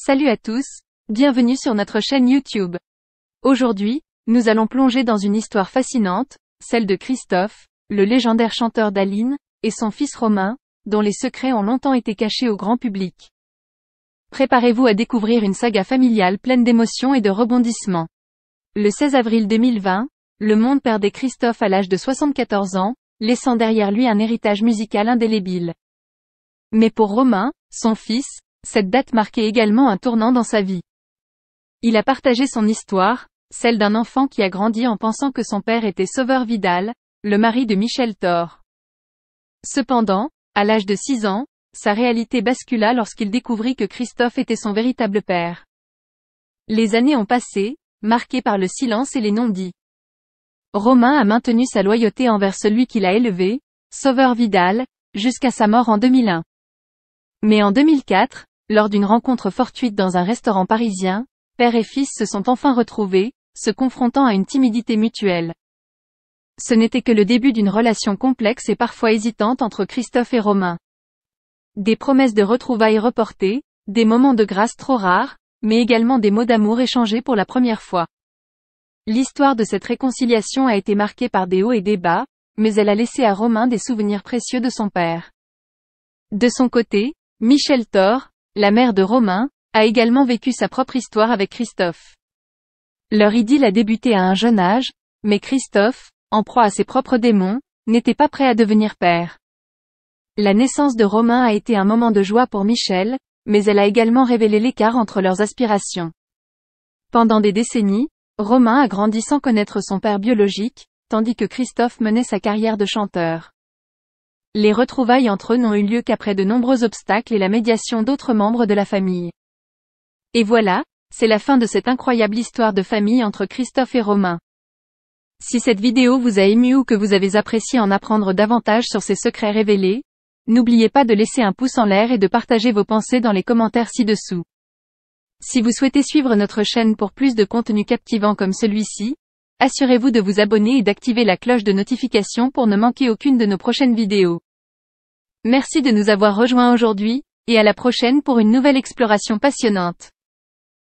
Salut à tous, bienvenue sur notre chaîne YouTube. Aujourd'hui, nous allons plonger dans une histoire fascinante, celle de Christophe, le légendaire chanteur d'Aline, et son fils Romain, dont les secrets ont longtemps été cachés au grand public. Préparez-vous à découvrir une saga familiale pleine d'émotions et de rebondissements. Le 16 avril 2020, le monde perdait Christophe à l'âge de 74 ans, laissant derrière lui un héritage musical indélébile. Mais pour Romain, son fils, cette date marquait également un tournant dans sa vie. Il a partagé son histoire, celle d'un enfant qui a grandi en pensant que son père était Sauveur Vidal, le mari de Michel Thor. Cependant, à l'âge de 6 ans, sa réalité bascula lorsqu'il découvrit que Christophe était son véritable père. Les années ont passé, marquées par le silence et les non-dits. Romain a maintenu sa loyauté envers celui qui l'a élevé, Sauveur Vidal, jusqu'à sa mort en 2001. Mais en 2004, lors d'une rencontre fortuite dans un restaurant parisien, père et fils se sont enfin retrouvés, se confrontant à une timidité mutuelle. Ce n'était que le début d'une relation complexe et parfois hésitante entre Christophe et Romain. Des promesses de retrouvailles reportées, des moments de grâce trop rares, mais également des mots d'amour échangés pour la première fois. L'histoire de cette réconciliation a été marquée par des hauts et des bas, mais elle a laissé à Romain des souvenirs précieux de son père. De son côté, Michel Thor, la mère de Romain, a également vécu sa propre histoire avec Christophe. Leur idylle a débuté à un jeune âge, mais Christophe, en proie à ses propres démons, n'était pas prêt à devenir père. La naissance de Romain a été un moment de joie pour Michel, mais elle a également révélé l'écart entre leurs aspirations. Pendant des décennies, Romain a grandi sans connaître son père biologique, tandis que Christophe menait sa carrière de chanteur. Les retrouvailles entre eux n'ont eu lieu qu'après de nombreux obstacles et la médiation d'autres membres de la famille. Et voilà, c'est la fin de cette incroyable histoire de famille entre Christophe et Romain. Si cette vidéo vous a ému ou que vous avez apprécié en apprendre davantage sur ces secrets révélés, n'oubliez pas de laisser un pouce en l'air et de partager vos pensées dans les commentaires ci-dessous. Si vous souhaitez suivre notre chaîne pour plus de contenu captivant comme celui-ci, Assurez-vous de vous abonner et d'activer la cloche de notification pour ne manquer aucune de nos prochaines vidéos. Merci de nous avoir rejoints aujourd'hui, et à la prochaine pour une nouvelle exploration passionnante.